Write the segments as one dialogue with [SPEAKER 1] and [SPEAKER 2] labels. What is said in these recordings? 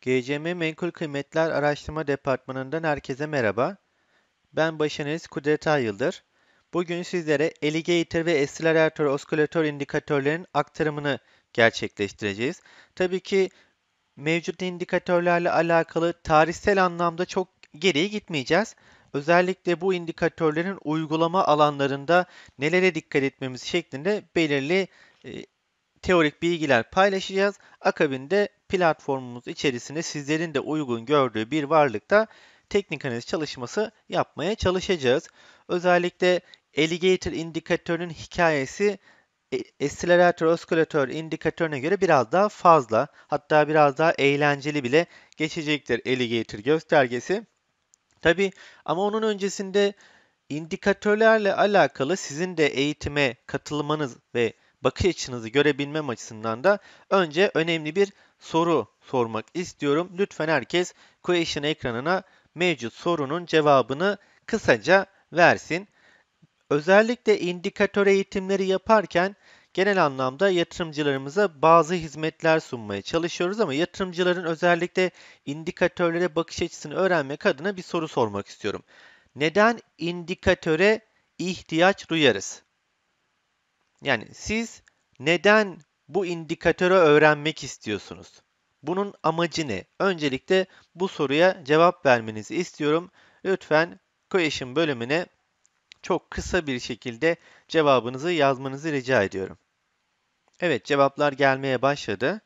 [SPEAKER 1] GCM Menkul Kıymetler Araştırma Departmanı'ndan herkese merhaba. Ben başınız Kudret Ayıldır. Bugün sizlere Alligator ve Escalator Oskülatör indikatörlerin aktarımını gerçekleştireceğiz. Tabii ki mevcut indikatörlerle alakalı tarihsel anlamda çok geriye gitmeyeceğiz. Özellikle bu indikatörlerin uygulama alanlarında nelere dikkat etmemiz şeklinde belirli e, teorik bilgiler paylaşacağız. Akabinde platformumuz içerisinde sizlerin de uygun gördüğü bir varlıkta teknik analiz çalışması yapmaya çalışacağız. Özellikle alligator indikatörünün hikayesi e, Accelerator Oscillator indikatörüne göre biraz daha fazla hatta biraz daha eğlenceli bile geçecektir Alligator göstergesi. Tabi ama onun öncesinde indikatörlerle alakalı sizin de eğitime katılmanız ve bakış açınızı görebilmem açısından da önce önemli bir soru sormak istiyorum. Lütfen herkes question ekranına mevcut sorunun cevabını kısaca versin. Özellikle indikatör eğitimleri yaparken genel anlamda yatırımcılarımıza bazı hizmetler sunmaya çalışıyoruz ama yatırımcıların özellikle indikatörlere bakış açısını öğrenmek adına bir soru sormak istiyorum. Neden indikatöre ihtiyaç duyarız? Yani siz neden bu indikatörü öğrenmek istiyorsunuz? Bunun amacı ne? Öncelikle bu soruya cevap vermenizi istiyorum. Lütfen Coercion bölümüne çok kısa bir şekilde cevabınızı yazmanızı rica ediyorum. Evet cevaplar gelmeye başladı.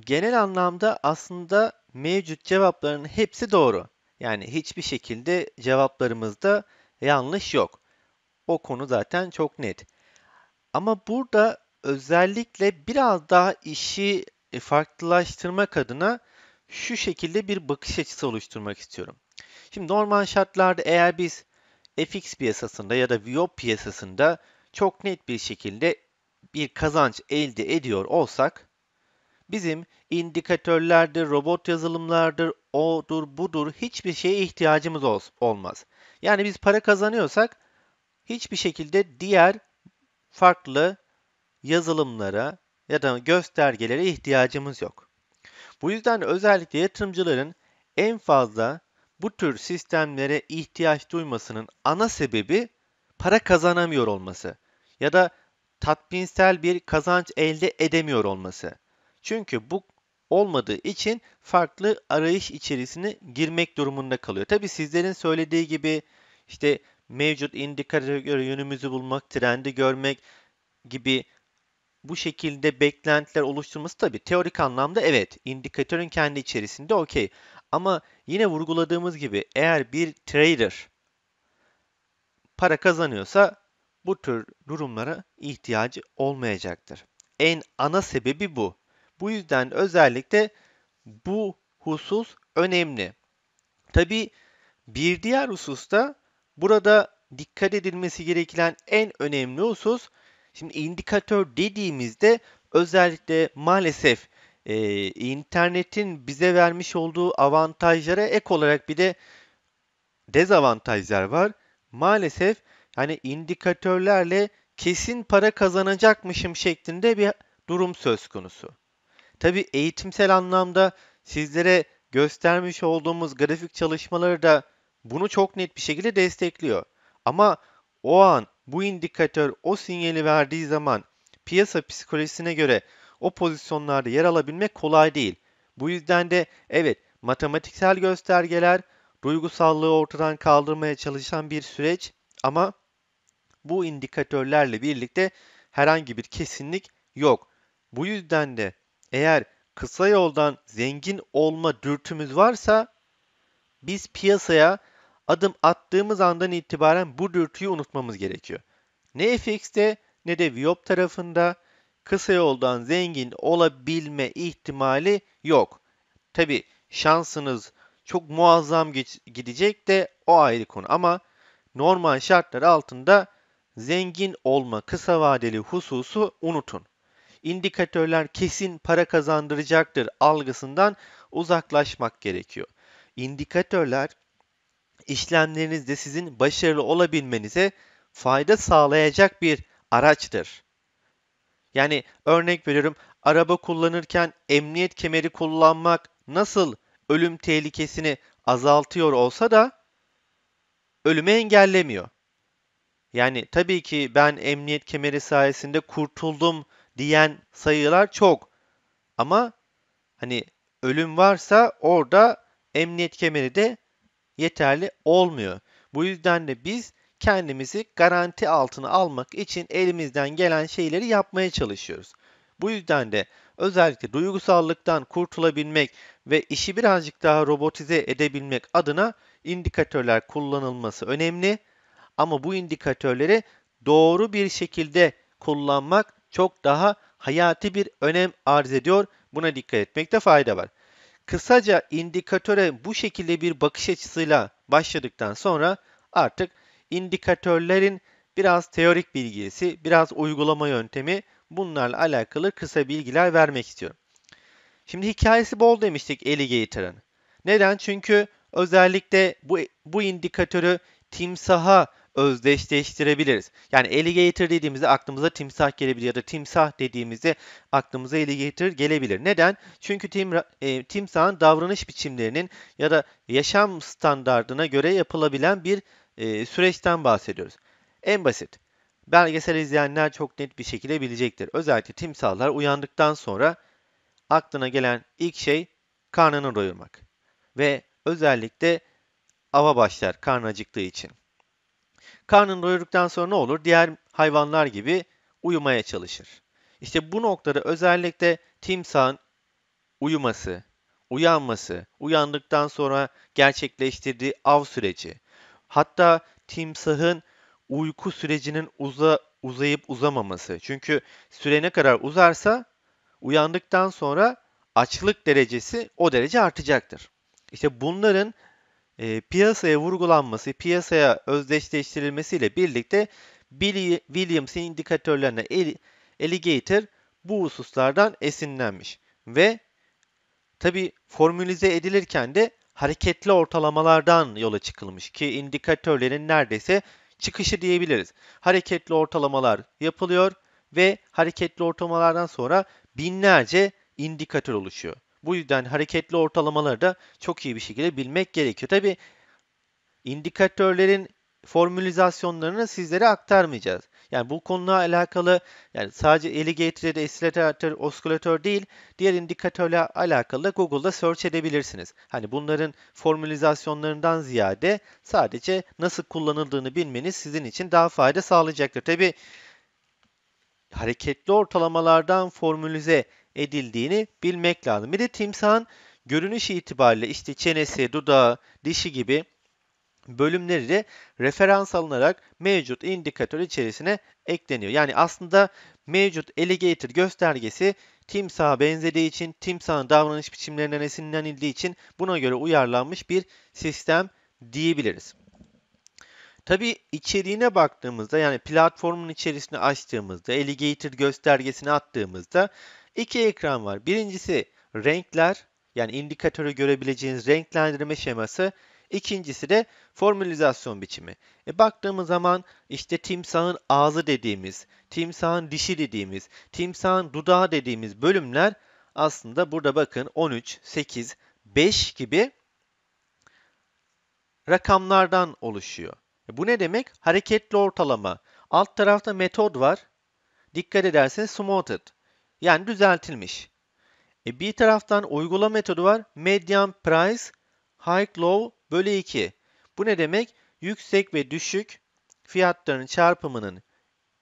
[SPEAKER 1] Genel anlamda aslında mevcut cevapların hepsi doğru. Yani hiçbir şekilde cevaplarımızda yanlış yok. O konu zaten çok net. Ama burada özellikle biraz daha işi e, farklılaştırmak adına şu şekilde bir bakış açısı oluşturmak istiyorum. Şimdi normal şartlarda eğer biz FX piyasasında ya da VIO piyasasında çok net bir şekilde bir kazanç elde ediyor olsak bizim indikatörlerdir, robot yazılımlardır, odur budur hiçbir şeye ihtiyacımız olmaz. Yani biz para kazanıyorsak hiçbir şekilde diğer farklı yazılımlara ya da göstergelere ihtiyacımız yok. Bu yüzden özellikle yatırımcıların en fazla bu tür sistemlere ihtiyaç duymasının ana sebebi para kazanamıyor olması ya da tatminsel bir kazanç elde edemiyor olması. Çünkü bu olmadığı için farklı arayış içerisine girmek durumunda kalıyor. Tabi sizlerin söylediği gibi işte mevcut indikatöre yönümüzü bulmak, trendi görmek gibi bu şekilde beklentiler oluşturması Tabi teorik anlamda evet indikatörün kendi içerisinde okey. Ama yine vurguladığımız gibi eğer bir trader para kazanıyorsa bu tür durumlara ihtiyacı olmayacaktır. En ana sebebi bu. Bu yüzden özellikle bu husus önemli. Tabi bir diğer hususta, Burada dikkat edilmesi gereken en önemli husus şimdi indikatör dediğimizde özellikle maalesef e, internetin bize vermiş olduğu avantajlara ek olarak bir de dezavantajlar var. Maalesef hani indikatörlerle kesin para kazanacakmışım şeklinde bir durum söz konusu. Tabi eğitimsel anlamda sizlere göstermiş olduğumuz grafik çalışmaları da bunu çok net bir şekilde destekliyor. Ama o an bu indikatör o sinyali verdiği zaman piyasa psikolojisine göre o pozisyonlarda yer alabilmek kolay değil. Bu yüzden de evet matematiksel göstergeler duygusallığı ortadan kaldırmaya çalışan bir süreç ama bu indikatörlerle birlikte herhangi bir kesinlik yok. Bu yüzden de eğer kısa yoldan zengin olma dürtümüz varsa biz piyasaya adım attığımız andan itibaren bu dürtüyü unutmamız gerekiyor. Ne FX'te ne de Viop tarafında kısa yoldan zengin olabilme ihtimali yok. Tabi şansınız çok muazzam gidecek de o ayrı konu ama normal şartlar altında zengin olma kısa vadeli hususu unutun. İndikatörler kesin para kazandıracaktır algısından uzaklaşmak gerekiyor. İndikatörler işlemlerinizde sizin başarılı olabilmenize fayda sağlayacak bir araçtır. Yani örnek veriyorum araba kullanırken emniyet kemeri kullanmak nasıl ölüm tehlikesini azaltıyor olsa da ölümü engellemiyor. Yani tabii ki ben emniyet kemeri sayesinde kurtuldum diyen sayılar çok. Ama hani ölüm varsa orada emniyet kemeri de yeterli olmuyor. Bu yüzden de biz kendimizi garanti altına almak için elimizden gelen şeyleri yapmaya çalışıyoruz. Bu yüzden de özellikle duygusallıktan kurtulabilmek ve işi birazcık daha robotize edebilmek adına indikatörler kullanılması önemli. Ama bu indikatörleri doğru bir şekilde kullanmak çok daha hayati bir önem arz ediyor. Buna dikkat etmekte fayda var. Kısaca indikatöre bu şekilde bir bakış açısıyla başladıktan sonra artık indikatörlerin biraz teorik bilgisi, biraz uygulama yöntemi bunlarla alakalı kısa bilgiler vermek istiyorum. Şimdi hikayesi bol demiştik Alligator'ın. Neden? Çünkü özellikle bu, bu indikatörü timsaha özdeşleştirebiliriz. Yani alligator dediğimizde aklımıza timsah gelebilir ya da timsah dediğimizde aklımıza alligator gelebilir. Neden? Çünkü tim, e, timsahın davranış biçimlerinin ya da yaşam standartına göre yapılabilen bir e, süreçten bahsediyoruz. En basit. Belgesel izleyenler çok net bir şekilde bilecektir. Özellikle timsahlar uyandıktan sonra aklına gelen ilk şey karnını doyurmak. Ve özellikle ava başlar karnı acıktığı için. Karnını doyurduktan sonra ne olur? Diğer hayvanlar gibi uyumaya çalışır. İşte bu noktada özellikle timsahın uyuması, uyanması, uyandıktan sonra gerçekleştirdiği av süreci, hatta timsahın uyku sürecinin uza, uzayıp uzamaması. Çünkü süre ne kadar uzarsa uyandıktan sonra açlık derecesi o derece artacaktır. İşte bunların e, piyasaya vurgulanması, piyasaya özdeşleştirilmesiyle birlikte Billy, Williams'in indikatörlerine Alligator bu hususlardan esinlenmiş ve tabi formülize edilirken de hareketli ortalamalardan yola çıkılmış ki indikatörlerin neredeyse çıkışı diyebiliriz. Hareketli ortalamalar yapılıyor ve hareketli ortalamalardan sonra binlerce indikatör oluşuyor. Bu yüzden hareketli ortalamaları da çok iyi bir şekilde bilmek gerekiyor. Tabi indikatörlerin formülizasyonlarını sizlere aktarmayacağız. Yani bu konuyla alakalı yani sadece alligator, oscillator, oskülatör değil diğer indikatörle alakalı Google'da search edebilirsiniz. Hani bunların formülizasyonlarından ziyade sadece nasıl kullanıldığını bilmeniz sizin için daha fayda sağlayacaktır. Tabi hareketli ortalamalardan formülize edildiğini bilmek lazım. Bir de timsahın görünüş itibariyle işte çenesi, dudağı, dişi gibi bölümleri de referans alınarak mevcut indikatör içerisine ekleniyor. Yani aslında mevcut alligator göstergesi timsaha benzediği için, timsahın davranış biçimlerinden esinlenildiği için buna göre uyarlanmış bir sistem diyebiliriz. Tabi içeriğine baktığımızda yani platformun içerisine açtığımızda, alligator göstergesini attığımızda İki ekran var. Birincisi renkler yani indikatörü görebileceğiniz renklendirme şeması. İkincisi de formülizasyon biçimi. E baktığımız zaman işte timsahın ağzı dediğimiz, timsahın dişi dediğimiz, timsahın dudağı dediğimiz bölümler aslında burada bakın 13, 8, 5 gibi rakamlardan oluşuyor. E bu ne demek? Hareketli ortalama. Alt tarafta metod var. Dikkat ederseniz smoted. Yani düzeltilmiş. E bir taraftan uygula metodu var. Median price high low bölü 2. Bu ne demek? Yüksek ve düşük fiyatların çarpımının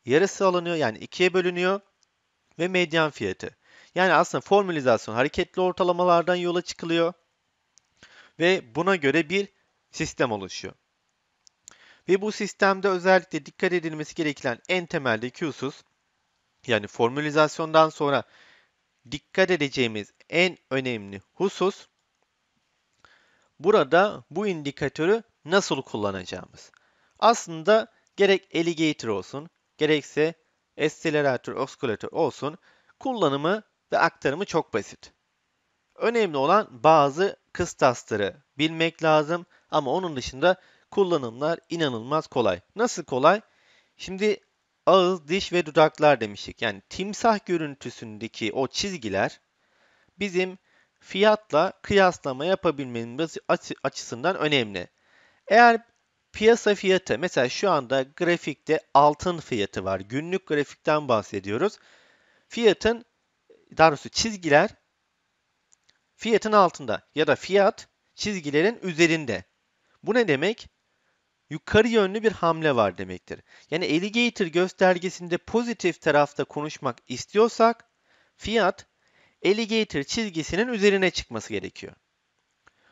[SPEAKER 1] yarısı alınıyor. Yani ikiye bölünüyor. Ve median fiyatı. Yani aslında formülizasyon hareketli ortalamalardan yola çıkılıyor. Ve buna göre bir sistem oluşuyor. Ve bu sistemde özellikle dikkat edilmesi gereken en temelde Q'suz yani formülizasyondan sonra dikkat edeceğimiz en önemli husus burada bu indikatörü nasıl kullanacağımız. Aslında gerek alligator olsun, gerekse acceleratör, oscillator olsun kullanımı ve aktarımı çok basit. Önemli olan bazı kıstasları bilmek lazım ama onun dışında kullanımlar inanılmaz kolay. Nasıl kolay? Şimdi ağız, diş ve dudaklar demiştik. Yani timsah görüntüsündeki o çizgiler bizim fiyatla kıyaslama yapabilmemiz açısından önemli. Eğer piyasa fiyatı mesela şu anda grafikte altın fiyatı var. Günlük grafikten bahsediyoruz. Fiyatın daha doğrusu çizgiler fiyatın altında ya da fiyat çizgilerin üzerinde. Bu ne demek? yukarı yönlü bir hamle var demektir. Yani alligator göstergesinde pozitif tarafta konuşmak istiyorsak fiyat alligator çizgisinin üzerine çıkması gerekiyor.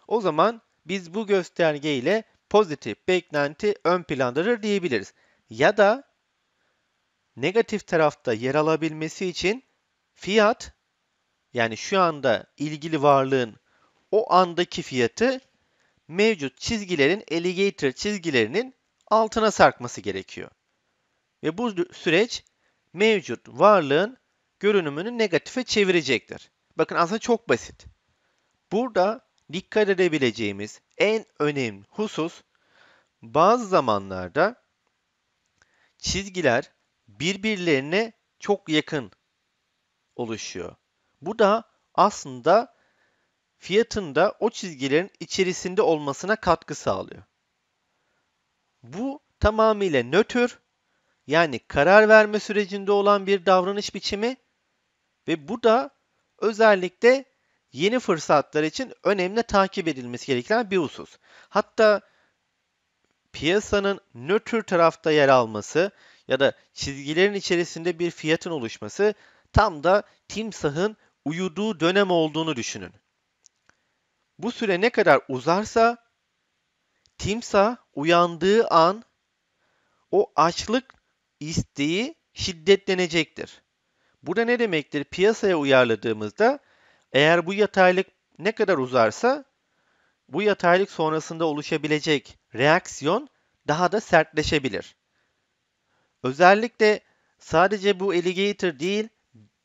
[SPEAKER 1] O zaman biz bu gösterge ile pozitif beklenti ön plandadır diyebiliriz. Ya da negatif tarafta yer alabilmesi için fiyat yani şu anda ilgili varlığın o andaki fiyatı mevcut çizgilerin alligator çizgilerinin altına sarkması gerekiyor. Ve bu süreç mevcut varlığın görünümünü negatife çevirecektir. Bakın aslında çok basit. Burada dikkat edebileceğimiz en önemli husus bazı zamanlarda çizgiler birbirlerine çok yakın oluşuyor. Bu da aslında fiyatın da o çizgilerin içerisinde olmasına katkı sağlıyor. Bu tamamıyla nötr yani karar verme sürecinde olan bir davranış biçimi ve bu da özellikle yeni fırsatlar için önemli takip edilmesi gereken bir husus. Hatta piyasanın nötr tarafta yer alması ya da çizgilerin içerisinde bir fiyatın oluşması tam da timsahın uyuduğu dönem olduğunu düşünün. Bu süre ne kadar uzarsa timsah uyandığı an o açlık isteği şiddetlenecektir. Bu da ne demektir? Piyasaya uyarladığımızda eğer bu yataylık ne kadar uzarsa bu yataylık sonrasında oluşabilecek reaksiyon daha da sertleşebilir. Özellikle sadece bu alligator değil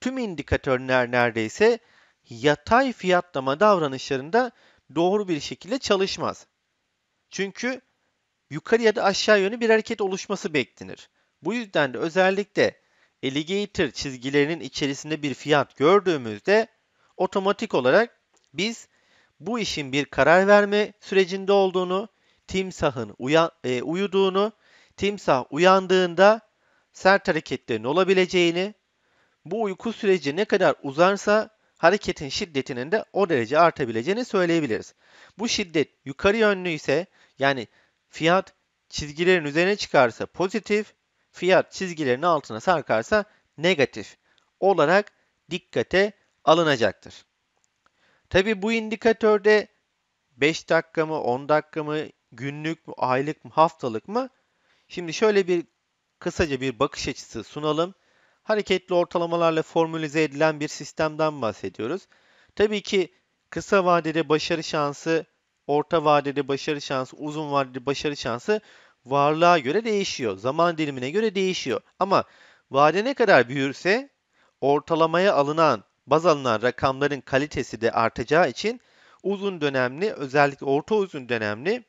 [SPEAKER 1] tüm indikatörler neredeyse yatay fiyatlama davranışlarında doğru bir şekilde çalışmaz. Çünkü yukarı ya da aşağı yönü bir hareket oluşması beklenir. Bu yüzden de özellikle alligator çizgilerinin içerisinde bir fiyat gördüğümüzde otomatik olarak biz bu işin bir karar verme sürecinde olduğunu, timsahın uya, e, uyuduğunu, timsah uyandığında sert hareketlerin olabileceğini, bu uyku süreci ne kadar uzarsa hareketin şiddetinin de o derece artabileceğini söyleyebiliriz. Bu şiddet yukarı yönlü ise yani fiyat çizgilerin üzerine çıkarsa pozitif, fiyat çizgilerin altına sarkarsa negatif olarak dikkate alınacaktır. Tabi bu indikatörde 5 dakika mı, 10 dakika mı, günlük mü, aylık mı, haftalık mı? Şimdi şöyle bir kısaca bir bakış açısı sunalım hareketli ortalamalarla formülize edilen bir sistemden bahsediyoruz. Tabii ki kısa vadede başarı şansı, orta vadede başarı şansı, uzun vadede başarı şansı varlığa göre değişiyor. Zaman dilimine göre değişiyor. Ama vade ne kadar büyürse ortalamaya alınan, baz alınan rakamların kalitesi de artacağı için uzun dönemli, özellikle orta uzun dönemli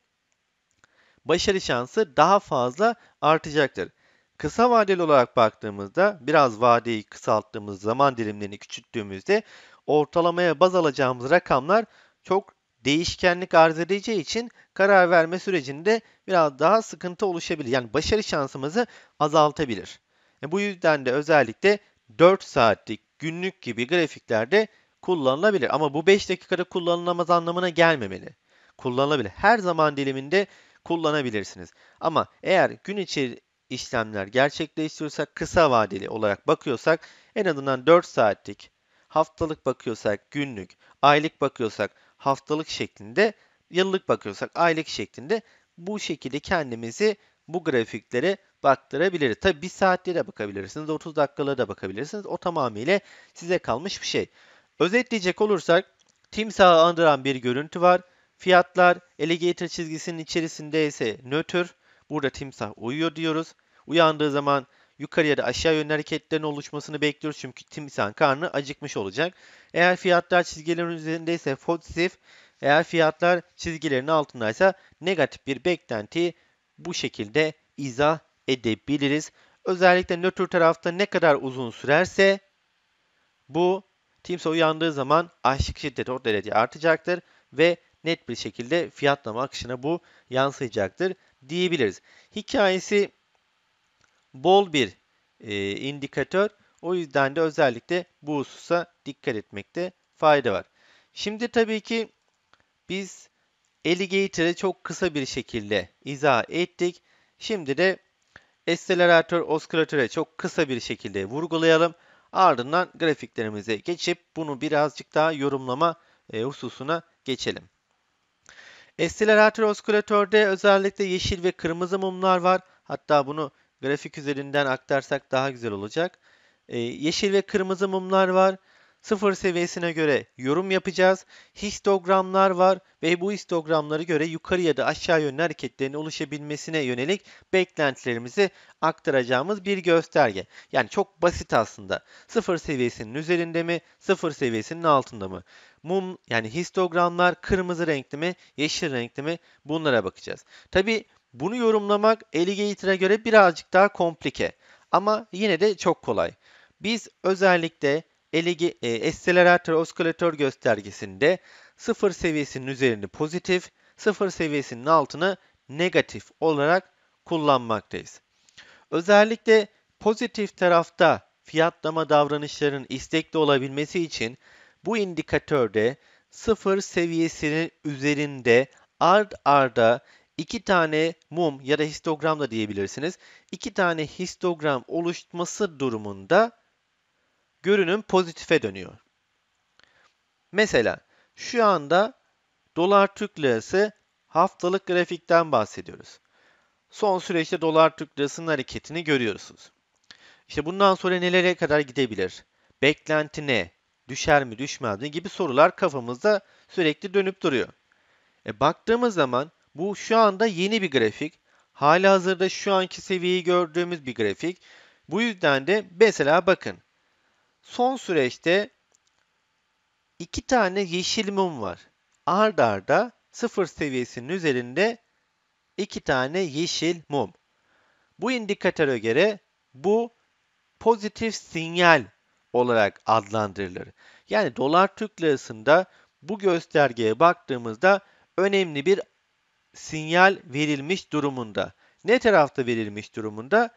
[SPEAKER 1] başarı şansı daha fazla artacaktır. Kısa vadeli olarak baktığımızda biraz vadeyi kısalttığımız zaman dilimlerini küçülttüğümüzde ortalamaya baz alacağımız rakamlar çok değişkenlik arz edeceği için karar verme sürecinde biraz daha sıkıntı oluşabilir. Yani başarı şansımızı azaltabilir. E bu yüzden de özellikle 4 saatlik günlük gibi grafiklerde kullanılabilir. Ama bu 5 dakikada kullanılamaz anlamına gelmemeli. Kullanılabilir. Her zaman diliminde kullanabilirsiniz. Ama eğer gün içi işlemler gerçekleştiriyorsak, kısa vadeli olarak bakıyorsak en azından 4 saatlik, haftalık bakıyorsak günlük, aylık bakıyorsak haftalık şeklinde, yıllık bakıyorsak aylık şeklinde bu şekilde kendimizi bu grafiklere baktırabiliriz. Tabi bir saatte de bakabilirsiniz, 30 dakikalara da bakabilirsiniz. O tamamıyla size kalmış bir şey. Özetleyecek olursak timsahı andıran bir görüntü var. Fiyatlar alligator çizgisinin içerisinde ise nötr. Burada timsah uyuyor diyoruz. Uyandığı zaman yukarıya da aşağı yönlü hareketlerin oluşmasını bekliyoruz. Çünkü timsahın karnı acıkmış olacak. Eğer fiyatlar çizgilerin üzerindeyse pozitif, eğer fiyatlar çizgilerin altındaysa negatif bir beklenti bu şekilde izah edebiliriz. Özellikle nötr tarafta ne kadar uzun sürerse bu timsah uyandığı zaman aşık şiddeti o derece artacaktır ve net bir şekilde fiyatlama akışına bu yansıyacaktır diyebiliriz. Hikayesi bol bir e, indikatör. O yüzden de özellikle bu hususa dikkat etmekte fayda var. Şimdi tabii ki biz Alligator'ı çok kısa bir şekilde izah ettik. Şimdi de Esselerator Oscillator'ı çok kısa bir şekilde vurgulayalım. Ardından grafiklerimize geçip bunu birazcık daha yorumlama e, hususuna geçelim. Estilator oskülatörde özellikle yeşil ve kırmızı mumlar var. Hatta bunu grafik üzerinden aktarsak daha güzel olacak. Ee, yeşil ve kırmızı mumlar var sıfır seviyesine göre yorum yapacağız. Histogramlar var ve bu histogramları göre yukarı ya da aşağı yönlü hareketlerin oluşabilmesine yönelik beklentilerimizi aktaracağımız bir gösterge. Yani çok basit aslında. Sıfır seviyesinin üzerinde mi, sıfır seviyesinin altında mı? Mum yani histogramlar kırmızı renkli mi, yeşil renkli mi bunlara bakacağız. Tabi bunu yorumlamak Eligator'a göre birazcık daha komplike ama yine de çok kolay. Biz özellikle elegi, e, acceleratör göstergesinde 0 seviyesinin üzerini pozitif, 0 seviyesinin altını negatif olarak kullanmaktayız. Özellikle pozitif tarafta fiyatlama davranışların istekli olabilmesi için bu indikatörde 0 seviyesinin üzerinde ard arda iki tane mum ya da histogram da diyebilirsiniz. iki tane histogram oluşması durumunda görünüm pozitife dönüyor. Mesela şu anda dolar Türk lirası haftalık grafikten bahsediyoruz. Son süreçte dolar Türk lirasının hareketini görüyorsunuz. İşte bundan sonra nelere kadar gidebilir? Beklenti ne? Düşer mi düşmez mi gibi sorular kafamızda sürekli dönüp duruyor. E baktığımız zaman bu şu anda yeni bir grafik. Hali hazırda şu anki seviyeyi gördüğümüz bir grafik. Bu yüzden de mesela bakın son süreçte iki tane yeşil mum var. Ard arda sıfır seviyesinin üzerinde iki tane yeşil mum. Bu indikatöre göre bu pozitif sinyal olarak adlandırılır. Yani dolar Türk lirasında bu göstergeye baktığımızda önemli bir sinyal verilmiş durumunda. Ne tarafta verilmiş durumunda?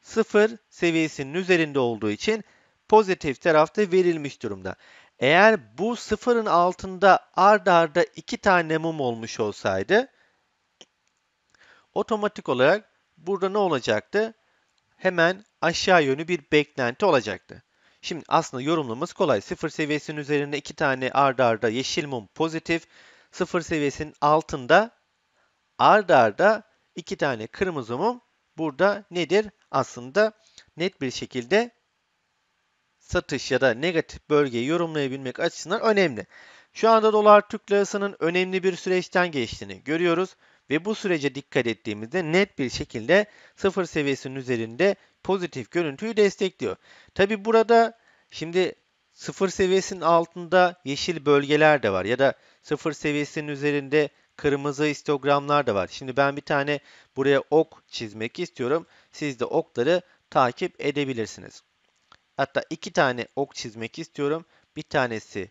[SPEAKER 1] Sıfır seviyesinin üzerinde olduğu için pozitif tarafta verilmiş durumda. Eğer bu sıfırın altında ard arda iki tane mum olmuş olsaydı otomatik olarak burada ne olacaktı? Hemen aşağı yönü bir beklenti olacaktı. Şimdi aslında yorumlamamız kolay. Sıfır seviyesinin üzerinde iki tane arda arda yeşil mum pozitif. Sıfır seviyesinin altında arda arda iki tane kırmızı mum burada nedir? Aslında net bir şekilde satış ya da negatif bölgeyi yorumlayabilmek açısından önemli. Şu anda dolar Türk lirasının önemli bir süreçten geçtiğini görüyoruz ve bu sürece dikkat ettiğimizde net bir şekilde sıfır seviyesinin üzerinde pozitif görüntüyü destekliyor. Tabi burada şimdi sıfır seviyesinin altında yeşil bölgeler de var ya da sıfır seviyesinin üzerinde kırmızı histogramlar da var. Şimdi ben bir tane buraya ok çizmek istiyorum. Siz de okları takip edebilirsiniz. Hatta iki tane ok çizmek istiyorum. Bir tanesi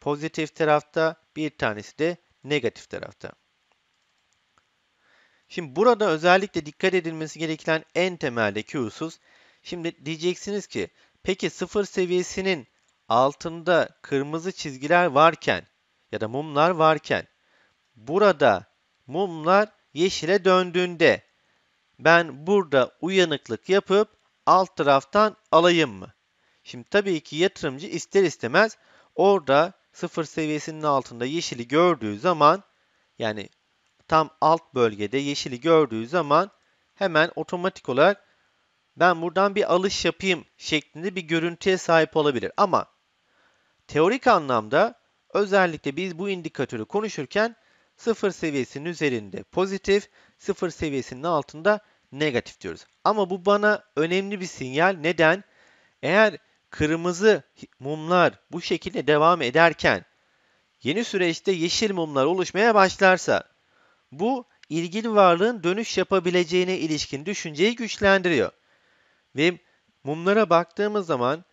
[SPEAKER 1] pozitif tarafta, bir tanesi de negatif tarafta. Şimdi burada özellikle dikkat edilmesi gereken en temeldeki husus. Şimdi diyeceksiniz ki peki sıfır seviyesinin altında kırmızı çizgiler varken ya da mumlar varken burada mumlar yeşile döndüğünde ben burada uyanıklık yapıp alt taraftan alayım mı? Şimdi tabii ki yatırımcı ister istemez orada sıfır seviyesinin altında yeşili gördüğü zaman yani tam alt bölgede yeşili gördüğü zaman hemen otomatik olarak ben buradan bir alış yapayım şeklinde bir görüntüye sahip olabilir. Ama teorik anlamda özellikle biz bu indikatörü konuşurken sıfır seviyesinin üzerinde pozitif, sıfır seviyesinin altında negatif diyoruz. Ama bu bana önemli bir sinyal. Neden? Eğer kırmızı mumlar bu şekilde devam ederken yeni süreçte yeşil mumlar oluşmaya başlarsa bu ilgili varlığın dönüş yapabileceğine ilişkin düşünceyi güçlendiriyor. Ve mumlara baktığımız zaman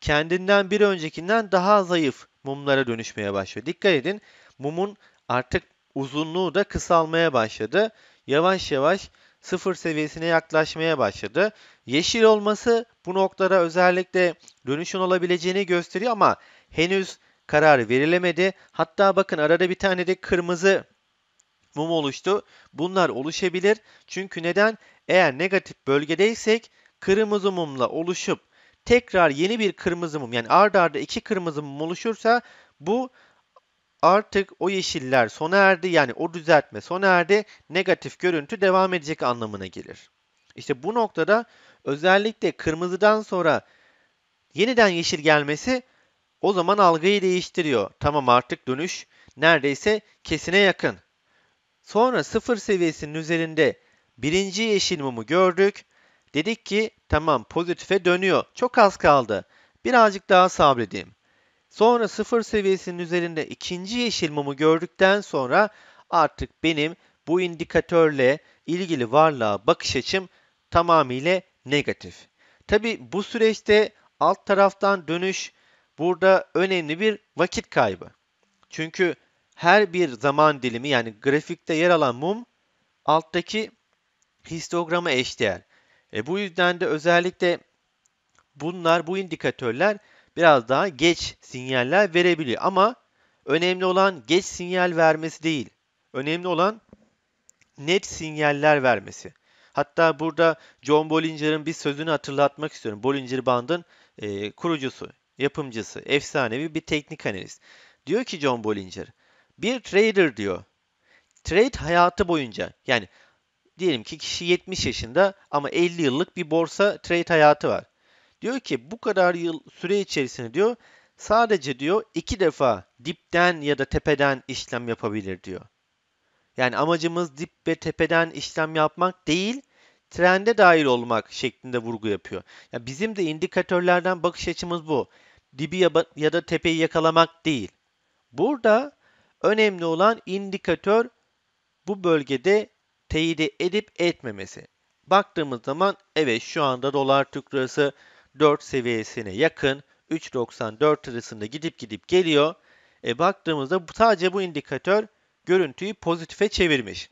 [SPEAKER 1] kendinden bir öncekinden daha zayıf mumlara dönüşmeye başlıyor. Dikkat edin mumun artık uzunluğu da kısalmaya başladı. Yavaş yavaş sıfır seviyesine yaklaşmaya başladı. Yeşil olması bu noktada özellikle dönüşün olabileceğini gösteriyor ama henüz karar verilemedi. Hatta bakın arada bir tane de kırmızı mum oluştu. Bunlar oluşabilir. Çünkü neden? Eğer negatif bölgedeysek kırmızı mumla oluşup tekrar yeni bir kırmızı mum yani ardarda arda iki kırmızı mum oluşursa bu artık o yeşiller sona erdi yani o düzeltme sona erdi negatif görüntü devam edecek anlamına gelir. İşte bu noktada özellikle kırmızıdan sonra yeniden yeşil gelmesi o zaman algıyı değiştiriyor. Tamam artık dönüş neredeyse kesine yakın. Sonra sıfır seviyesinin üzerinde birinci yeşil mumu gördük. Dedik ki tamam pozitife dönüyor. Çok az kaldı. Birazcık daha sabredeyim. Sonra sıfır seviyesinin üzerinde ikinci yeşil mumu gördükten sonra artık benim bu indikatörle ilgili varlığa bakış açım tamamıyla negatif. Tabi bu süreçte alt taraftan dönüş burada önemli bir vakit kaybı. Çünkü her bir zaman dilimi yani grafikte yer alan mum alttaki histograma eşdeğer. E bu yüzden de özellikle bunlar bu indikatörler biraz daha geç sinyaller verebiliyor. Ama önemli olan geç sinyal vermesi değil. Önemli olan net sinyaller vermesi. Hatta burada John Bollinger'ın bir sözünü hatırlatmak istiyorum. Bollinger Band'ın e, kurucusu, yapımcısı, efsanevi bir teknik analist. Diyor ki John Bollinger, bir trader diyor, trade hayatı boyunca yani diyelim ki kişi 70 yaşında ama 50 yıllık bir borsa trade hayatı var. Diyor ki bu kadar yıl süre içerisinde diyor sadece diyor iki defa dipten ya da tepeden işlem yapabilir diyor. Yani amacımız dip ve tepeden işlem yapmak değil, trende dahil olmak şeklinde vurgu yapıyor. Ya bizim de indikatörlerden bakış açımız bu. Dibi ya da tepeyi yakalamak değil. Burada önemli olan indikatör bu bölgede teyidi edip etmemesi. Baktığımız zaman evet şu anda dolar Türk lirası 4 seviyesine yakın. 3.94 arasında gidip gidip geliyor. E baktığımızda sadece bu indikatör görüntüyü pozitife çevirmiş.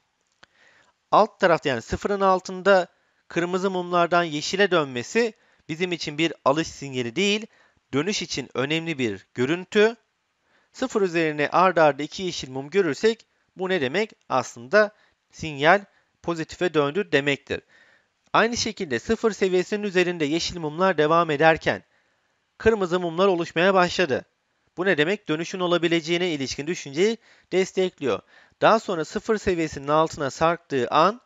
[SPEAKER 1] Alt tarafta yani sıfırın altında kırmızı mumlardan yeşile dönmesi bizim için bir alış sinyali değil, dönüş için önemli bir görüntü. Sıfır üzerine ard arda iki yeşil mum görürsek bu ne demek? Aslında sinyal pozitife döndü demektir. Aynı şekilde sıfır seviyesinin üzerinde yeşil mumlar devam ederken kırmızı mumlar oluşmaya başladı. Bu ne demek? Dönüşün olabileceğine ilişkin düşünceyi destekliyor. Daha sonra sıfır seviyesinin altına sarktığı an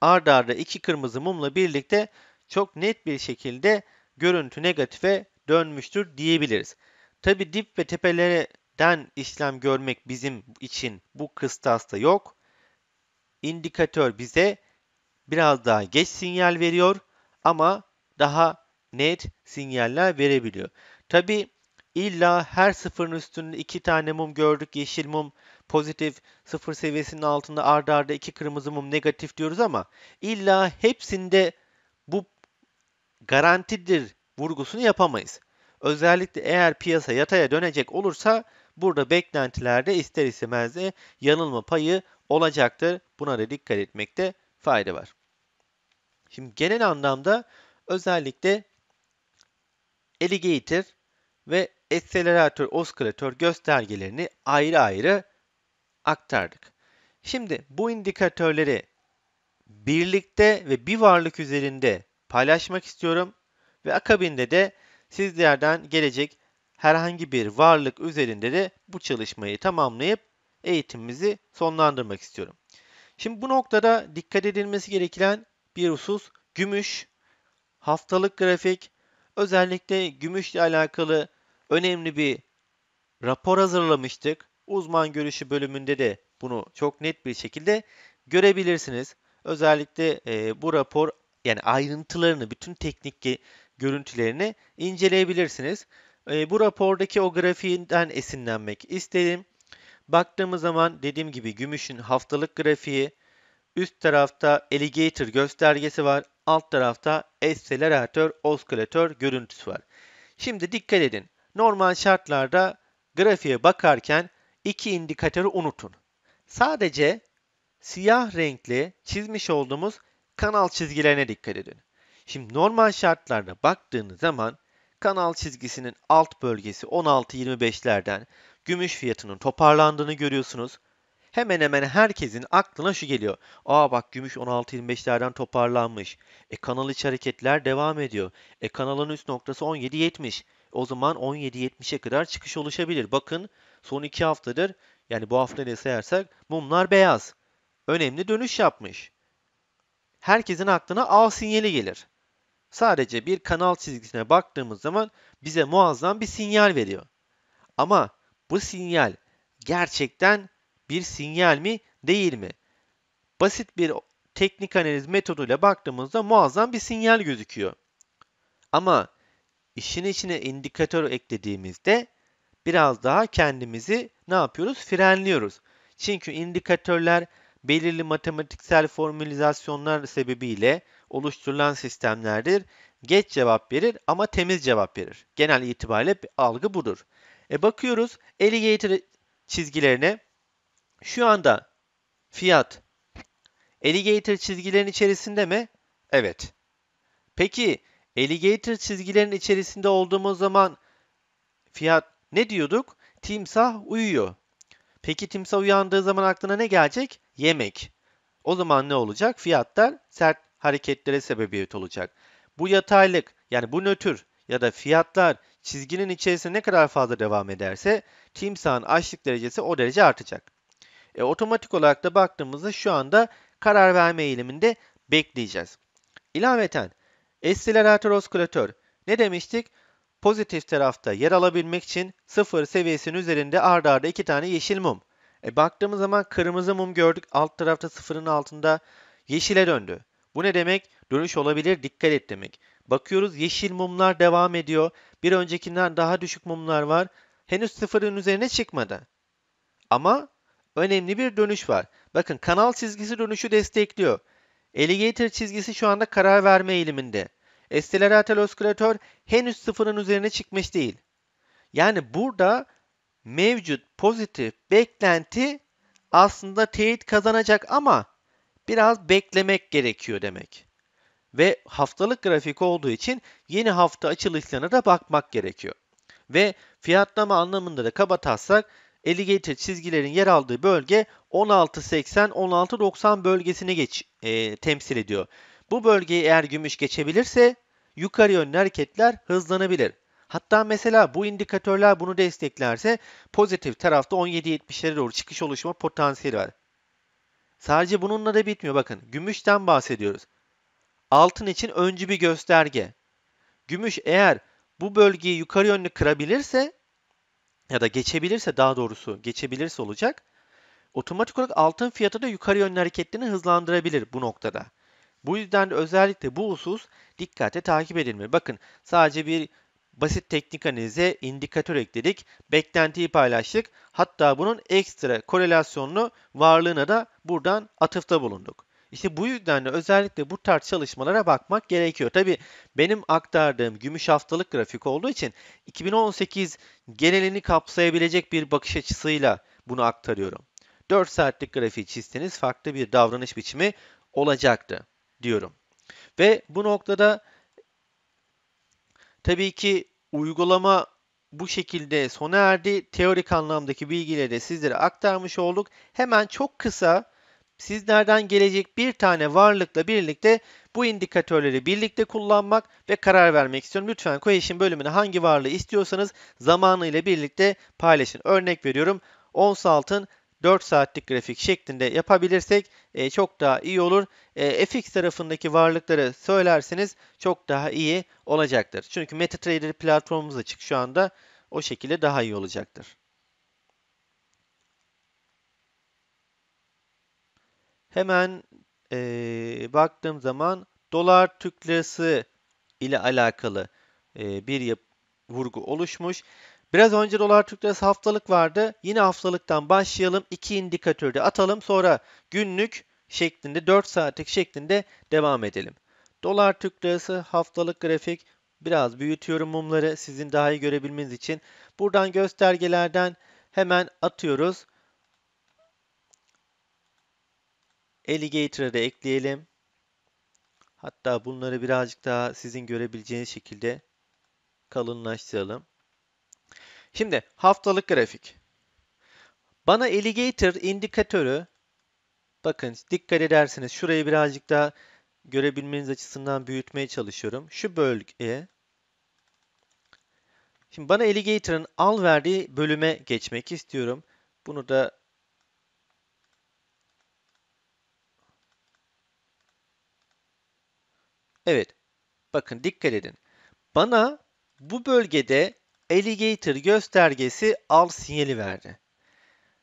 [SPEAKER 1] ard arda iki kırmızı mumla birlikte çok net bir şekilde görüntü negatife dönmüştür diyebiliriz. Tabi dip ve tepelerden işlem görmek bizim için bu kıstasta yok. İndikatör bize biraz daha geç sinyal veriyor ama daha net sinyaller verebiliyor. Tabi illa her sıfırın üstünde iki tane mum gördük. Yeşil mum pozitif, sıfır seviyesinin altında ardarda arda iki kırmızı mum negatif diyoruz ama illa hepsinde bu garantidir vurgusunu yapamayız. Özellikle eğer piyasa yataya dönecek olursa burada beklentilerde ister istemez de yanılma payı olacaktır. Buna da dikkat etmekte fayda var. Şimdi genel anlamda özellikle alligator ve akselerator, oskilatör göstergelerini ayrı ayrı aktardık. Şimdi bu indikatörleri birlikte ve bir varlık üzerinde paylaşmak istiyorum ve akabinde de sizlerden gelecek herhangi bir varlık üzerinde de bu çalışmayı tamamlayıp eğitimimizi sonlandırmak istiyorum. Şimdi bu noktada dikkat edilmesi gereken bir husus gümüş, haftalık grafik, özellikle gümüşle alakalı önemli bir rapor hazırlamıştık. Uzman görüşü bölümünde de bunu çok net bir şekilde görebilirsiniz. Özellikle e, bu rapor yani ayrıntılarını, bütün teknik görüntülerini inceleyebilirsiniz. E, bu rapordaki o grafiğinden esinlenmek istedim. Baktığımız zaman dediğim gibi gümüşün haftalık grafiği, üst tarafta alligator göstergesi var, alt tarafta esselerator, Oscillator görüntüsü var. Şimdi dikkat edin. Normal şartlarda grafiğe bakarken iki indikatörü unutun. Sadece siyah renkli çizmiş olduğumuz kanal çizgilerine dikkat edin. Şimdi normal şartlarda baktığınız zaman kanal çizgisinin alt bölgesi 16-25'lerden gümüş fiyatının toparlandığını görüyorsunuz. Hemen hemen herkesin aklına şu geliyor. Aa bak gümüş 16.25'lerden toparlanmış. E kanal içi hareketler devam ediyor. E kanalın üst noktası 17.70. O zaman 17.70'e kadar çıkış oluşabilir. Bakın son 2 haftadır yani bu hafta ne sayarsak mumlar beyaz. Önemli dönüş yapmış. Herkesin aklına al sinyali gelir. Sadece bir kanal çizgisine baktığımız zaman bize muazzam bir sinyal veriyor. Ama bu sinyal gerçekten bir sinyal mi değil mi? Basit bir teknik analiz metoduyla baktığımızda muazzam bir sinyal gözüküyor. Ama işin içine indikatör eklediğimizde biraz daha kendimizi ne yapıyoruz? Frenliyoruz. Çünkü indikatörler belirli matematiksel formülizasyonlar sebebiyle oluşturulan sistemlerdir. Geç cevap verir ama temiz cevap verir. Genel itibariyle bir algı budur. E bakıyoruz alligator çizgilerine. Şu anda fiyat alligator çizgilerin içerisinde mi? Evet. Peki alligator çizgilerin içerisinde olduğumuz zaman fiyat ne diyorduk? Timsah uyuyor. Peki timsah uyandığı zaman aklına ne gelecek? Yemek. O zaman ne olacak? Fiyatlar sert hareketlere sebebiyet olacak. Bu yataylık yani bu nötr ya da fiyatlar çizginin içerisinde ne kadar fazla devam ederse timsahın açlık derecesi o derece artacak. E, otomatik olarak da baktığımızda şu anda karar verme eğiliminde bekleyeceğiz. İlaveten Esselerator oskülatör ne demiştik? Pozitif tarafta yer alabilmek için sıfır seviyesinin üzerinde ardarda arda iki tane yeşil mum. E, baktığımız zaman kırmızı mum gördük alt tarafta sıfırın altında yeşile döndü. Bu ne demek? Dönüş olabilir dikkat et demek. Bakıyoruz yeşil mumlar devam ediyor. Bir öncekinden daha düşük mumlar var. Henüz sıfırın üzerine çıkmadı. Ama önemli bir dönüş var. Bakın kanal çizgisi dönüşü destekliyor. Alligator çizgisi şu anda karar verme eğiliminde. Esteleratel oscillator henüz sıfırın üzerine çıkmış değil. Yani burada mevcut pozitif beklenti aslında teyit kazanacak ama biraz beklemek gerekiyor demek ve haftalık grafik olduğu için yeni hafta açılışlarına da bakmak gerekiyor. Ve fiyatlama anlamında da kabatarsak alligator çizgilerin yer aldığı bölge 16.80-16.90 bölgesini geç, e, temsil ediyor. Bu bölgeyi eğer gümüş geçebilirse yukarı yönlü hareketler hızlanabilir. Hatta mesela bu indikatörler bunu desteklerse pozitif tarafta 17.70'lere doğru çıkış oluşma potansiyeli var. Sadece bununla da bitmiyor bakın. Gümüşten bahsediyoruz altın için öncü bir gösterge. Gümüş eğer bu bölgeyi yukarı yönlü kırabilirse ya da geçebilirse daha doğrusu geçebilirse olacak. Otomatik olarak altın fiyatı da yukarı yönlü hareketlerini hızlandırabilir bu noktada. Bu yüzden de özellikle bu husus dikkate takip edilmeli. Bakın sadece bir basit teknik analize indikatör ekledik, beklentiyi paylaştık. Hatta bunun ekstra korelasyonlu varlığına da buradan atıfta bulunduk. İşte bu yüzden de özellikle bu tarz çalışmalara bakmak gerekiyor. Tabi benim aktardığım gümüş haftalık grafik olduğu için 2018 genelini kapsayabilecek bir bakış açısıyla bunu aktarıyorum. 4 saatlik grafiği çizseniz farklı bir davranış biçimi olacaktı diyorum. Ve bu noktada tabii ki uygulama bu şekilde sona erdi. Teorik anlamdaki bilgileri de sizlere aktarmış olduk. Hemen çok kısa sizlerden gelecek bir tane varlıkla birlikte bu indikatörleri birlikte kullanmak ve karar vermek istiyorum. Lütfen Cohesion bölümüne hangi varlığı istiyorsanız zamanıyla birlikte paylaşın. Örnek veriyorum ons altın 4 saatlik grafik şeklinde yapabilirsek e, çok daha iyi olur. E, FX tarafındaki varlıkları söylerseniz çok daha iyi olacaktır. Çünkü MetaTrader platformumuz açık şu anda. O şekilde daha iyi olacaktır. Hemen e, baktığım zaman dolar Türk lirası ile alakalı e, bir yap vurgu oluşmuş. Biraz önce dolar Türk lirası haftalık vardı. Yine haftalıktan başlayalım. İki indikatörü de atalım. Sonra günlük şeklinde 4 saatlik şeklinde devam edelim. Dolar Türk lirası haftalık grafik biraz büyütüyorum mumları sizin daha iyi görebilmeniz için. Buradan göstergelerden hemen atıyoruz. Alligator'a da ekleyelim. Hatta bunları birazcık daha sizin görebileceğiniz şekilde kalınlaştıralım. Şimdi haftalık grafik. Bana alligator indikatörü bakın dikkat ederseniz şurayı birazcık daha görebilmeniz açısından büyütmeye çalışıyorum. Şu bölge Şimdi bana alligator'ın al verdiği bölüme geçmek istiyorum. Bunu da Evet. Bakın dikkat edin. Bana bu bölgede alligator göstergesi al sinyali verdi.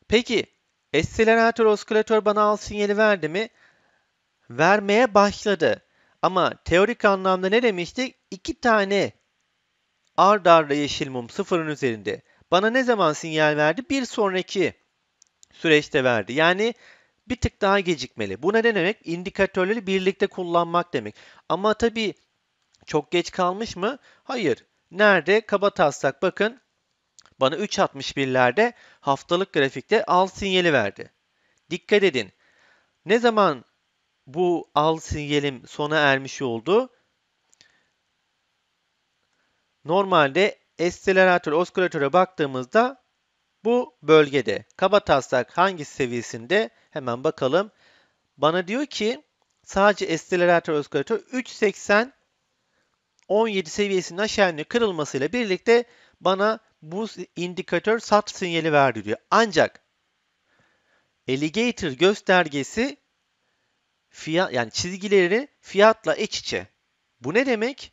[SPEAKER 1] Peki Esselerator oscillator bana al sinyali verdi mi? Vermeye başladı. Ama teorik anlamda ne demiştik? İki tane ard arda yeşil mum sıfırın üzerinde. Bana ne zaman sinyal verdi? Bir sonraki süreçte verdi. Yani bir tık daha gecikmeli. Bu ne demek? İndikatörleri birlikte kullanmak demek. Ama tabii çok geç kalmış mı? Hayır. Nerede? Kaba taslak bakın. Bana 3.61'lerde haftalık grafikte al sinyali verdi. Dikkat edin. Ne zaman bu al sinyalim sona ermiş oldu? Normalde esselerator, oskülatöre baktığımızda bu bölgede kaba taslak hangi seviyesinde hemen bakalım. Bana diyor ki sadece estelatör özkolatör 3.80 17 seviyesinin aşağı yönlü kırılmasıyla birlikte bana bu indikatör sat sinyali verdi diyor. Ancak alligator göstergesi fiyat yani çizgileri fiyatla iç içe. Bu ne demek?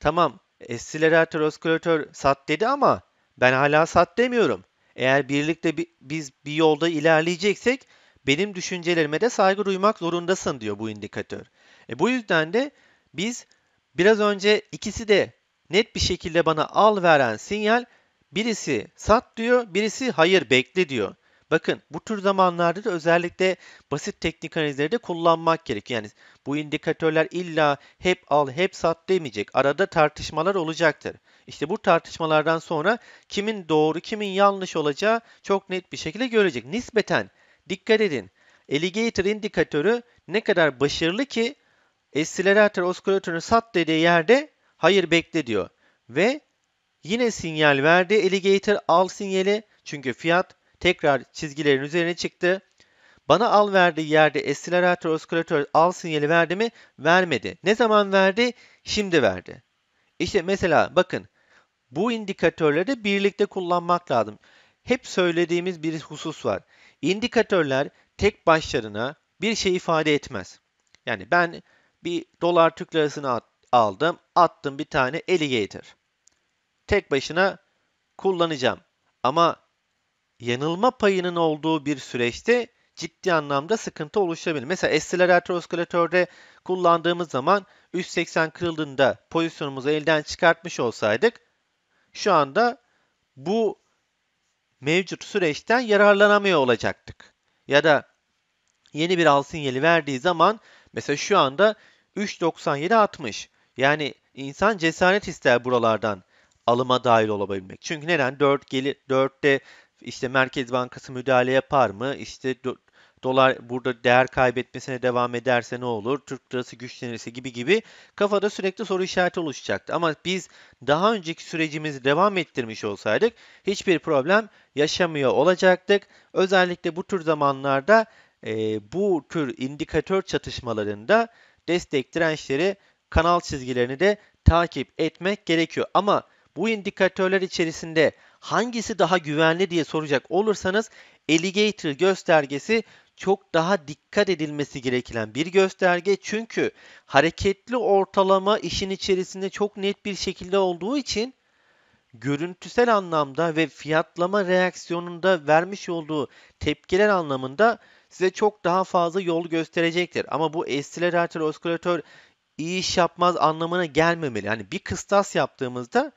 [SPEAKER 1] Tamam, estileratör, Oscillator sat dedi ama ben hala sat demiyorum. Eğer birlikte bi biz bir yolda ilerleyeceksek benim düşüncelerime de saygı duymak zorundasın diyor bu indikatör. E bu yüzden de biz biraz önce ikisi de net bir şekilde bana al veren sinyal birisi sat diyor, birisi hayır bekle diyor. Bakın bu tür zamanlarda da özellikle basit teknik analizleri de kullanmak gerekiyor. Yani bu indikatörler illa hep al hep sat demeyecek. Arada tartışmalar olacaktır. İşte bu tartışmalardan sonra kimin doğru kimin yanlış olacağı çok net bir şekilde görecek. Nispeten dikkat edin. Alligator indikatörü ne kadar başarılı ki Accelerator Oscillator'ı sat dediği yerde hayır bekle diyor. Ve yine sinyal verdi Alligator al sinyali çünkü fiyat tekrar çizgilerin üzerine çıktı. Bana al verdiği yerde estilarator, oskülatör al sinyali verdi mi? Vermedi. Ne zaman verdi? Şimdi verdi. İşte mesela bakın bu indikatörleri birlikte kullanmak lazım. Hep söylediğimiz bir husus var. İndikatörler tek başlarına bir şey ifade etmez. Yani ben bir dolar Türk lirasını at, aldım, attım bir tane alligator. Tek başına kullanacağım. Ama yanılma payının olduğu bir süreçte ciddi anlamda sıkıntı oluşabilir. Mesela esselerator oskalatörde kullandığımız zaman 380 kırıldığında pozisyonumuzu elden çıkartmış olsaydık şu anda bu mevcut süreçten yararlanamıyor olacaktık. Ya da yeni bir al sinyali verdiği zaman mesela şu anda 3.97.60 yani insan cesaret ister buralardan alıma dahil olabilmek. Çünkü neden? 4 gelir, 4'te işte Merkez Bankası müdahale yapar mı? İşte do dolar burada değer kaybetmesine devam ederse ne olur? Türk lirası güçlenirse gibi gibi kafada sürekli soru işareti oluşacaktı. Ama biz daha önceki sürecimizi devam ettirmiş olsaydık hiçbir problem yaşamıyor olacaktık. Özellikle bu tür zamanlarda e, bu tür indikatör çatışmalarında destek dirençleri kanal çizgilerini de takip etmek gerekiyor. Ama bu indikatörler içerisinde hangisi daha güvenli diye soracak olursanız alligator göstergesi çok daha dikkat edilmesi gereken bir gösterge. Çünkü hareketli ortalama işin içerisinde çok net bir şekilde olduğu için görüntüsel anlamda ve fiyatlama reaksiyonunda vermiş olduğu tepkiler anlamında size çok daha fazla yol gösterecektir. Ama bu estileratör, oskülatör iyi iş yapmaz anlamına gelmemeli. Yani bir kıstas yaptığımızda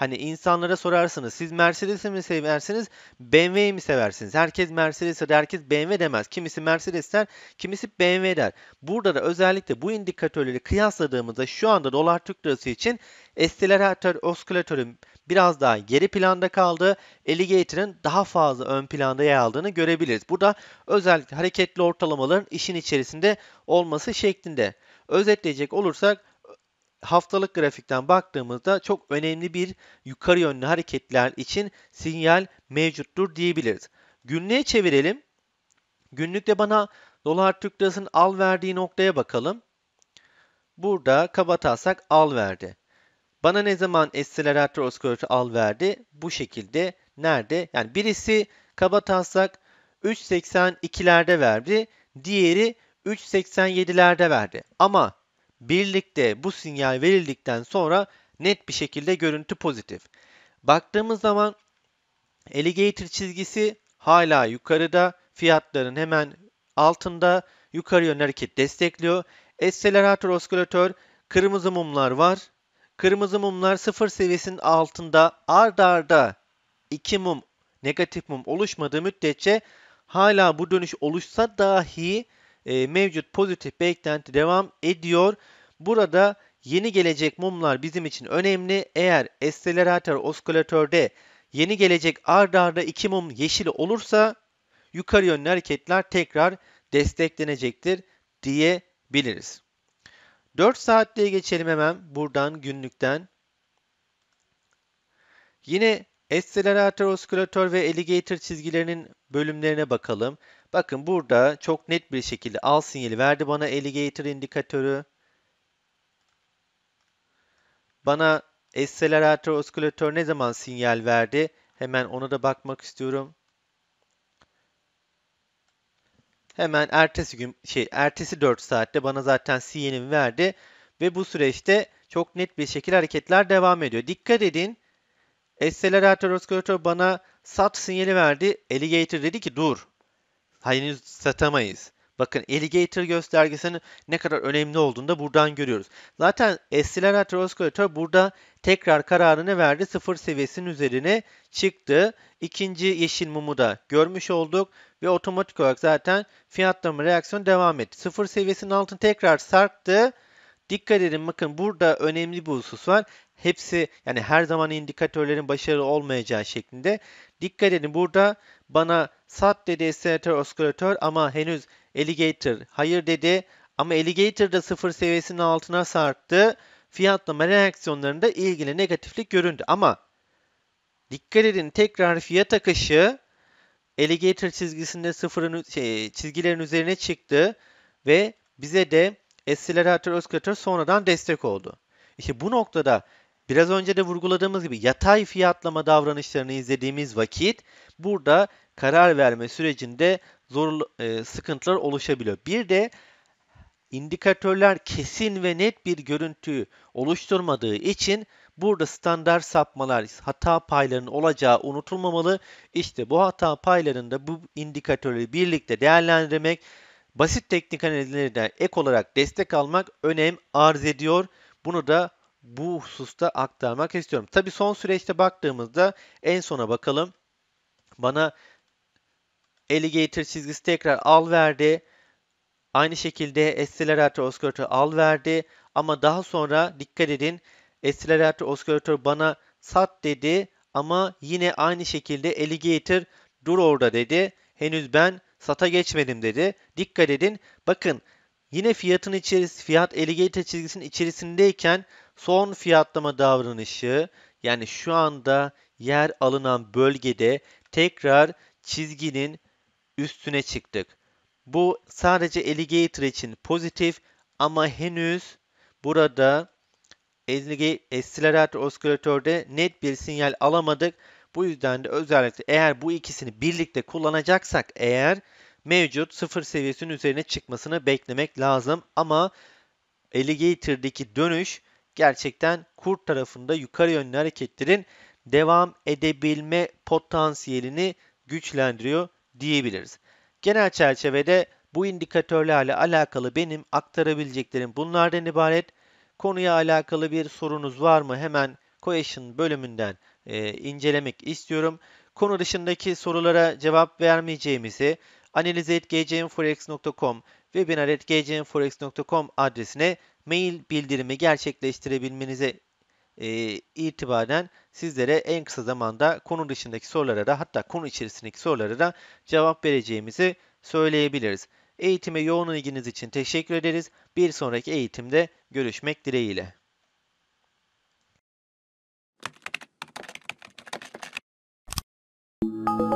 [SPEAKER 1] Hani insanlara sorarsınız siz Mercedes'i mi seversiniz BMW'yi mi seversiniz? Herkes Mercedes der, herkes BMW demez. Kimisi Mercedes der, kimisi BMW der. Burada da özellikle bu indikatörleri kıyasladığımızda şu anda dolar Türk lirası için Estelatör, oskülatörün biraz daha geri planda kaldı. Alligator'ın daha fazla ön planda yer aldığını görebiliriz. Bu da özellikle hareketli ortalamaların işin içerisinde olması şeklinde. Özetleyecek olursak haftalık grafikten baktığımızda çok önemli bir yukarı yönlü hareketler için sinyal mevcuttur diyebiliriz. Günlüğe çevirelim. Günlükte bana dolar Türk lirasının al verdiği noktaya bakalım. Burada kabatarsak al verdi. Bana ne zaman acceleratör oskolatı al verdi? Bu şekilde nerede? Yani birisi kabatarsak 3.82'lerde verdi. Diğeri 3.87'lerde verdi. Ama birlikte bu sinyal verildikten sonra net bir şekilde görüntü pozitif. Baktığımız zaman alligator çizgisi hala yukarıda. Fiyatların hemen altında yukarı yönlü hareket destekliyor. Esselerator oskülatör kırmızı mumlar var. Kırmızı mumlar sıfır seviyesinin altında ardarda arda iki mum negatif mum oluşmadığı müddetçe hala bu dönüş oluşsa dahi e, mevcut pozitif beklenti devam ediyor. Burada yeni gelecek mumlar bizim için önemli. Eğer esselerator oskilatörde yeni gelecek ardarda arda 2 mum yeşil olursa yukarı yönlü hareketler tekrar desteklenecektir diyebiliriz. 4 saatliğe geçelim hemen buradan günlükten. Yine Estelar ateroskülatör ve alligator çizgilerinin bölümlerine bakalım. Bakın burada çok net bir şekilde al sinyali verdi bana alligator indikatörü. Bana estelar ateroskülatör ne zaman sinyal verdi? Hemen ona da bakmak istiyorum. Hemen ertesi gün şey ertesi 4 saatte bana zaten sinyalimi verdi ve bu süreçte çok net bir şekilde hareketler devam ediyor. Dikkat edin Accelerator Oscillator bana sat sinyali verdi. Alligator dedi ki dur. Henüz satamayız. Bakın alligator göstergesinin ne kadar önemli olduğunu da buradan görüyoruz. Zaten Accelerator Oscillator burada tekrar kararını verdi. Sıfır seviyesinin üzerine çıktı. İkinci yeşil mumu da görmüş olduk. Ve otomatik olarak zaten fiyatlama reaksiyon devam etti. Sıfır seviyesinin altını tekrar sarktı. Dikkat edin bakın burada önemli bir husus var hepsi yani her zaman indikatörlerin başarılı olmayacağı şeklinde. Dikkat edin burada bana sat dedi estimatör Oscillator ama henüz alligator hayır dedi. Ama alligator da sıfır seviyesinin altına sarktı. Fiyatlama reaksiyonlarında ilgili negatiflik göründü. Ama dikkat edin tekrar fiyat akışı alligator çizgisinde sıfırın şey, çizgilerin üzerine çıktı ve bize de Accelerator Oscillator sonradan destek oldu. İşte bu noktada Biraz önce de vurguladığımız gibi yatay fiyatlama davranışlarını izlediğimiz vakit burada karar verme sürecinde zor e, sıkıntılar oluşabiliyor. Bir de indikatörler kesin ve net bir görüntü oluşturmadığı için burada standart sapmalar, hata paylarının olacağı unutulmamalı. İşte bu hata paylarında bu indikatörleri birlikte değerlendirmek, basit teknik analizlerden ek olarak destek almak önem arz ediyor. Bunu da bu hususta aktarmak istiyorum. Tabii son süreçte baktığımızda en sona bakalım. Bana alligator çizgisi tekrar al verdi. Aynı şekilde accelerator oscillator al verdi. Ama daha sonra dikkat edin accelerator oscillator bana sat dedi. Ama yine aynı şekilde alligator dur orada dedi. Henüz ben sata geçmedim dedi. Dikkat edin bakın yine fiyatın içeris fiyat alligator çizgisinin içerisindeyken son fiyatlama davranışı yani şu anda yer alınan bölgede tekrar çizginin üstüne çıktık. Bu sadece alligator için pozitif ama henüz burada accelerator oskülatörde net bir sinyal alamadık. Bu yüzden de özellikle eğer bu ikisini birlikte kullanacaksak eğer mevcut sıfır seviyesinin üzerine çıkmasını beklemek lazım. Ama Alligator'daki dönüş gerçekten kurt tarafında yukarı yönlü hareketlerin devam edebilme potansiyelini güçlendiriyor diyebiliriz. Genel çerçevede bu indikatörlerle alakalı benim aktarabileceklerim bunlardan ibaret. Konuya alakalı bir sorunuz var mı? Hemen Cohesion bölümünden e, incelemek istiyorum. Konu dışındaki sorulara cevap vermeyeceğimizi analize.gcmforex.com webinar.gcnforex.com adresine mail bildirimi gerçekleştirebilmenize e, itibaren sizlere en kısa zamanda konu dışındaki sorulara da hatta konu içerisindeki sorulara da cevap vereceğimizi söyleyebiliriz. Eğitime yoğun ilginiz için teşekkür ederiz. Bir sonraki eğitimde görüşmek dileğiyle. Thank you.